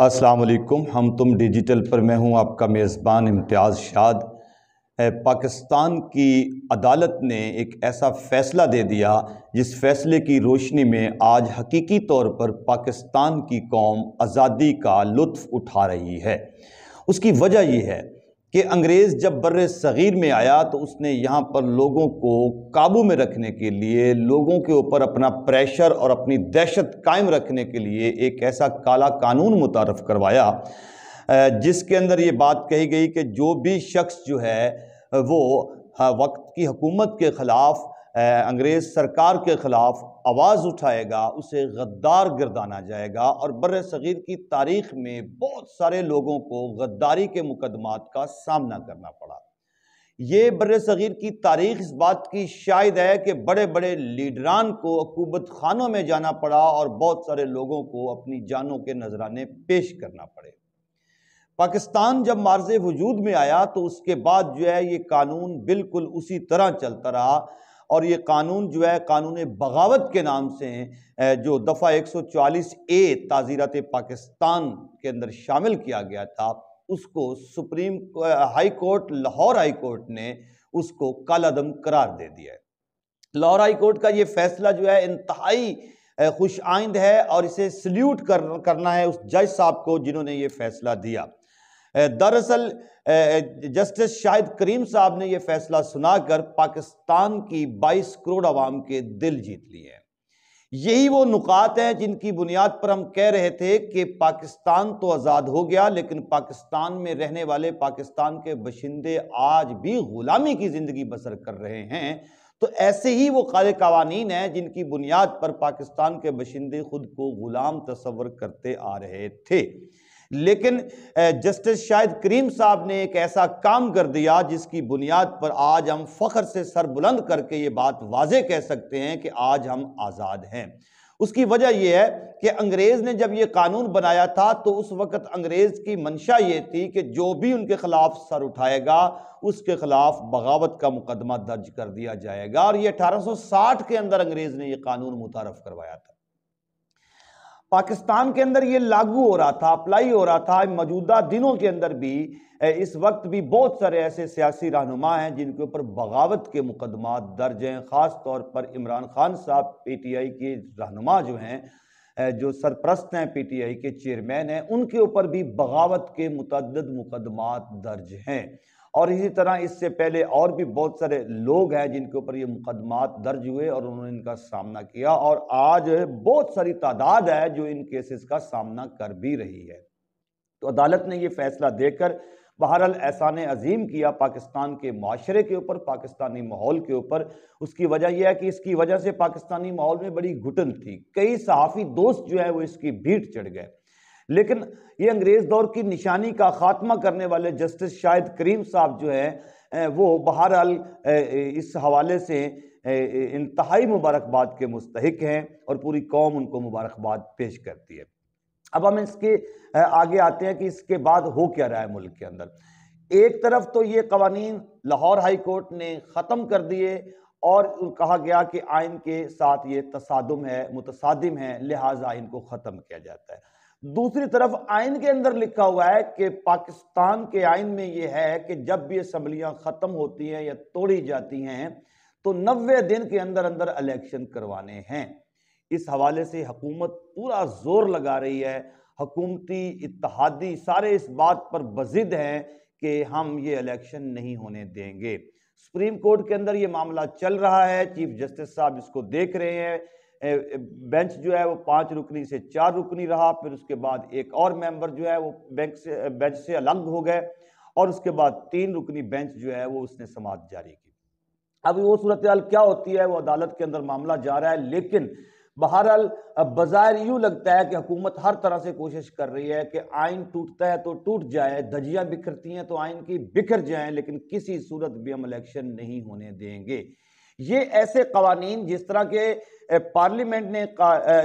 अस्सलाम वालेकुम हम तुम डिजिटल पर मैं हूं आपका मेज़बान इम्तियाज़ शाद पाकिस्तान की अदालत ने एक ऐसा फ़ैसला दे दिया जिस फ़ैसले की रोशनी में आज हकीकी तौर पर पाकिस्तान की कौम आज़ादी का लुत्फ़ उठा रही है उसकी वजह यह है कि अंग्रेज़ जब बर सग़ीर में आया तो उसने यहाँ पर लोगों को काबू में रखने के लिए लोगों के ऊपर अपना प्रेशर और अपनी दहशत कायम रखने के लिए एक ऐसा काला कानून मुतारफ़ करवाया जिसके अंदर ये बात कही गई कि जो भी शख्स जो है वो हाँ, वक्त की हुकूमत के ख़िलाफ़ अंग्रेज़ सरकार के ख़िलाफ़ आवाज़ उठाएगा उसे गद्दार गिरदाना जाएगा और बर सग़ीर की तारीख में बहुत सारे लोगों को गद्दारी के मुकदमात का सामना करना पड़ा ये बर सग़ीर की तारीख इस बात की शायद है कि बड़े बड़े लीडरान को अकूबत खानों में जाना पड़ा और बहुत सारे लोगों को अपनी जानों के नजराने पेश करना पड़े पाकिस्तान जब मार्ज वजूद में आया तो उसके बाद जो है ये कानून बिल्कुल उसी तरह चलता रहा और ये कानून जो है कानून बगावत के नाम से हैं जो दफ़ा 140 ए ताज़ीरत पाकिस्तान के अंदर शामिल किया गया था उसको supreme high court Lahore high court ने उसको कालादम करार दे दिया है लाहौर हाई कोर्ट का ये फैसला जो है इंतहाई खुश आइंद है और इसे सल्यूट कर, करना है उस जज साहब को जिन्होंने ये फैसला दिया दरअसल जस्टिस शाहिद करीम साहब ने यह फैसला सुनाकर पाकिस्तान की 22 करोड़ आवाम के दिल जीत लिए हैं यही वो नुकात हैं जिनकी बुनियाद पर हम कह रहे थे कि पाकिस्तान तो आज़ाद हो गया लेकिन पाकिस्तान में रहने वाले पाकिस्तान के बशिंदे आज भी ग़ुलामी की ज़िंदगी बसर कर रहे हैं तो ऐसे ही वो काले कवानीन हैं जिनकी बुनियाद पर पाकिस्तान के बशिंदे खुद को ग़ुलाम तस्वर करते आ रहे थे लेकिन जस्टिस शाहिद करीम साहब ने एक ऐसा काम कर दिया जिसकी बुनियाद पर आज हम फ़ख्र से सर बुलंद करके ये बात वाजे कह सकते हैं कि आज हम आज़ाद हैं उसकी वजह यह है कि अंग्रेज़ ने जब ये कानून बनाया था तो उस वक़्त अंग्रेज़ की मंशा ये थी कि जो भी उनके ख़िलाफ़ सर उठाएगा उसके ख़िलाफ़ बगावत का मुकदमा दर्ज कर दिया जाएगा और ये 1860 के अंदर अंग्रेज़ ने यह कानून मुतारफ़ करवाया था पाकिस्तान के अंदर ये लागू हो रहा था अप्लाई हो रहा था मौजूदा दिनों के अंदर भी इस वक्त भी बहुत सारे ऐसे सियासी रहनुमा हैं जिनके ऊपर बगावत के मुकदमा दर्ज हैं ख़ास तौर पर इमरान खान साहब पी टी आई के रहनुमा जो हैं जो सरप्रस्त हैं पी टी आई के चेयरमैन हैं उनके ऊपर भी बगावत के मुतद मुकदमा दर्ज हैं और इसी तरह इससे पहले और भी बहुत सारे लोग हैं जिनके ऊपर ये मुकदमात दर्ज हुए और उन्होंने इनका सामना किया और आज बहुत सारी तादाद है जो इन केसेस का सामना कर भी रही है तो अदालत ने यह फैसला देकर बहरहाल ऐसा ने अजीम किया पाकिस्तान के माशरे के ऊपर पाकिस्तानी माहौल के ऊपर उसकी वजह यह है कि इसकी वजह से पाकिस्तानी माहौल में बड़ी घुटन थी कई सहाफ़ी दोस्त जो है वो इसकी भीड़ चढ़ गए लेकिन ये अंग्रेज दौर की निशानी का खात्मा करने वाले जस्टिस शाहिद करीम साहब जो है वो बहरहाल इस हवाले से इंतहाई मुबारकबाद के मुस्तक हैं और पूरी कौम उनको मुबारकबाद पेश करती है अब हम इसके आगे आते हैं कि इसके बाद हो क्या रहा है मुल्क के अंदर एक तरफ तो ये कवानीन लाहौर हाई कोर्ट ने ख़त्म कर दिए और कहा गया कि आइन के साथ ये तसादम है मुतसादिम है लिहाजा इनको ख़त्म किया जाता है दूसरी तरफ आइन के अंदर लिखा हुआ है कि पाकिस्तान के आइन में यह है कि जब भी असम्बलियां खत्म होती हैं या तोड़ी जाती हैं तो नब्बे दिन के अंदर अंदर इलेक्शन करवाने हैं इस हवाले से हकूमत पूरा जोर लगा रही है हकूमती इतिहादी सारे इस बात पर बजिद हैं कि हम ये इलेक्शन नहीं होने देंगे सुप्रीम कोर्ट के अंदर ये मामला चल रहा है चीफ जस्टिस साहब इसको देख रहे हैं बेंच जो है वो पांच रुकनी से चार रुकनी रहा फिर उसके बाद एक और मेंबर जो है वो बैंक से बेंच से अलग हो गए और उसके बाद तीन रुकनी बेंच जो है वो उसने समाप्त जारी की अब वो सूरत हाल क्या होती है वो अदालत के अंदर मामला जा रहा है लेकिन बहरहाल बाजार यूँ लगता है कि हुकूमत हर तरह से कोशिश कर रही है कि आइन टूटता है तो टूट जाए धजियाँ बिखरती हैं तो आइन की बिखर जाएं लेकिन किसी सूरत भी हम इलेक्शन नहीं होने देंगे ये ऐसे कवानीन जिस तरह के पार्लियामेंट ने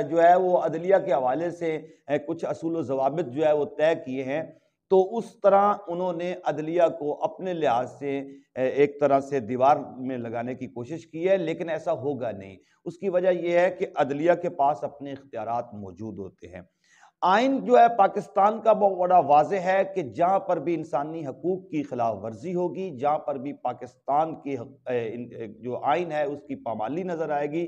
जो है वो अदलिया के हवाले से कुछ असूल जवाब जो है वो तय किए हैं तो उस तरह उन्होंने अदलिया को अपने लिहाज से एक तरह से दीवार में लगाने की कोशिश की है लेकिन ऐसा होगा नहीं उसकी वजह यह है कि अदलिया के पास अपने इख्तियार मौजूद होते हैं आइन जो है पाकिस्तान का बहुत बड़ा वाज है कि जहाँ पर भी इंसानी हकूक़ की खिलाफ वर्जी होगी जहाँ पर भी पाकिस्तान की जो आइन है उसकी पामाली नज़र आएगी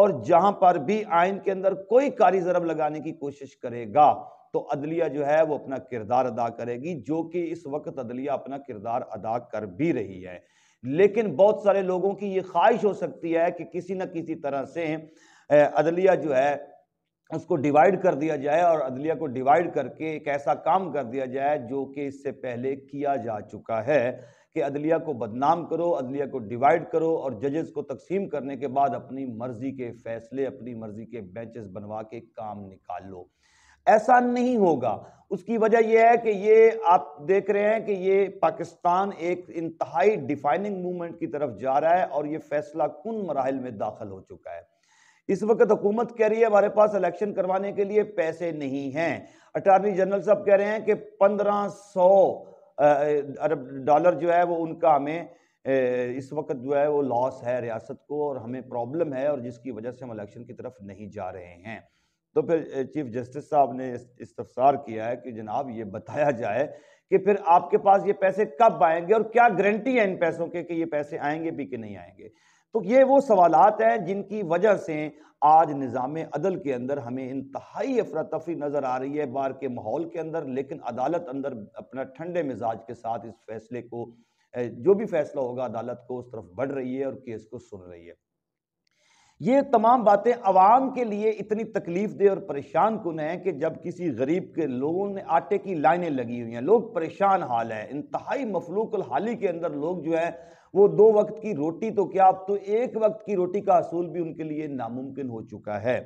और जहाँ पर भी आइन के अंदर कोई कारी ज़रब लगाने की कोशिश करेगा तो अदलिया जो है वो अपना किरदार अदा करेगी जो कि इस वक्त अदलिया अपना किरदार अदा कर भी रही है लेकिन बहुत सारे लोगों की ये ख्वाहिश हो सकती है कि किसी न किसी तरह से अदलिया जो है उसको डिवाइड कर दिया जाए और अदलिया को डिवाइड करके एक ऐसा काम कर दिया जाए जो कि इससे पहले किया जा चुका है कि अदलिया को बदनाम करो अदलिया को डिवाइड करो और जजेस को तकसीम करने के बाद अपनी मर्ज़ी के फैसले अपनी मर्ज़ी के बेंचेस बनवा के काम निकाल लो ऐसा नहीं होगा उसकी वजह यह है कि ये आप देख रहे हैं कि ये पाकिस्तान एक इंतहाई डिफाइनिंग मूवमेंट की तरफ जा रहा है और ये फैसला कन मराहल में दाखिल हो चुका है इस वक्त हुकूमत कह रही है हमारे पास इलेक्शन करवाने के लिए पैसे नहीं हैं अटॉर्नी जनरल साहब कह रहे हैं कि पंद्रह सौ अरब डॉलर जो है वो उनका हमें इस वक्त जो है वो लॉस है रियासत को और हमें प्रॉब्लम है और जिसकी वजह से हम इलेक्शन की तरफ नहीं जा रहे हैं तो फिर चीफ जस्टिस साहब ने इस्तफसार किया है कि जनाब ये बताया जाए कि फिर आपके पास ये पैसे कब आएंगे और क्या गारंटी है इन पैसों के कि ये पैसे आएंगे भी कि नहीं आएंगे तो ये वो सवालत हैं जिनकी वजह से आज निज़ाम अदल के अंदर हमें इंतहाई अफरा तफरी नज़र आ रही है बार के माहौल के अंदर लेकिन अदालत अंदर अपना ठंडे मिजाज के साथ इस फैसले को जो भी फैसला होगा अदालत को उस तरफ बढ़ रही है और केस को सुन रही है ये तमाम बातें आवाम के लिए इतनी तकलीफ दे और परेशान कन है कि जब किसी गरीब के लोगों ने आटे की लाइनें लगी हुई हैं लोग परेशान हाल है इंतहाई मफलूक हाली के अंदर लोग जो है वो दो वक्त की रोटी तो क्या अब तो एक वक्त की रोटी का असूल भी उनके लिए नामुमकिन हो चुका है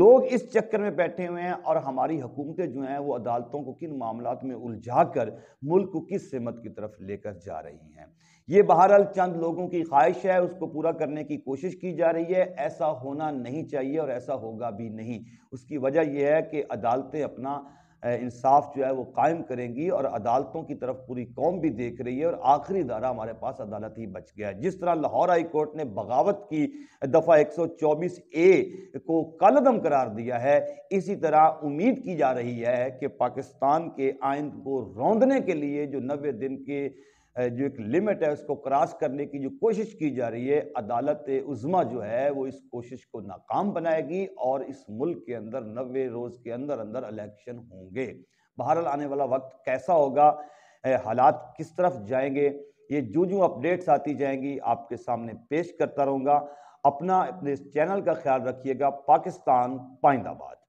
लोग इस चक्कर में बैठे हुए हैं और हमारी हुकूमतें जो हैं वो अदालतों को किन मामलों में उलझा कर मुल्क को किस समत की तरफ लेकर जा रही हैं ये बहरहाल चंद लोगों की ख्वाहिश है उसको पूरा करने की कोशिश की जा रही है ऐसा होना नहीं चाहिए और ऐसा होगा भी नहीं उसकी वजह यह है कि अदालतें अपना इंसाफ जो है वो कायम करेंगी और अदालतों की तरफ पूरी कौम भी देख रही है और आखिरी दारा हमारे पास अदालत ही बच गया है जिस तरह लाहौर हाई कोर्ट ने बगावत की दफ़ा 124 ए को कलदम करार दिया है इसी तरह उम्मीद की जा रही है कि पाकिस्तान के आइन को रौंदने के लिए जो नबे दिन के जो एक लिमिट है उसको क्रॉस करने की जो कोशिश की जा रही है अदालत उज़मा जो है वो इस कोशिश को नाकाम बनाएगी और इस मुल्क के अंदर नबे रोज़ के अंदर अंदर इलेक्शन होंगे बहरहाल आने वाला वक्त कैसा होगा हालात किस तरफ जाएंगे ये जो जो अपडेट्स आती जाएंगी आपके सामने पेश करता रहूँगा अपना अपने इस चैनल का ख्याल रखिएगा पाकिस्तान पाइंदाबाद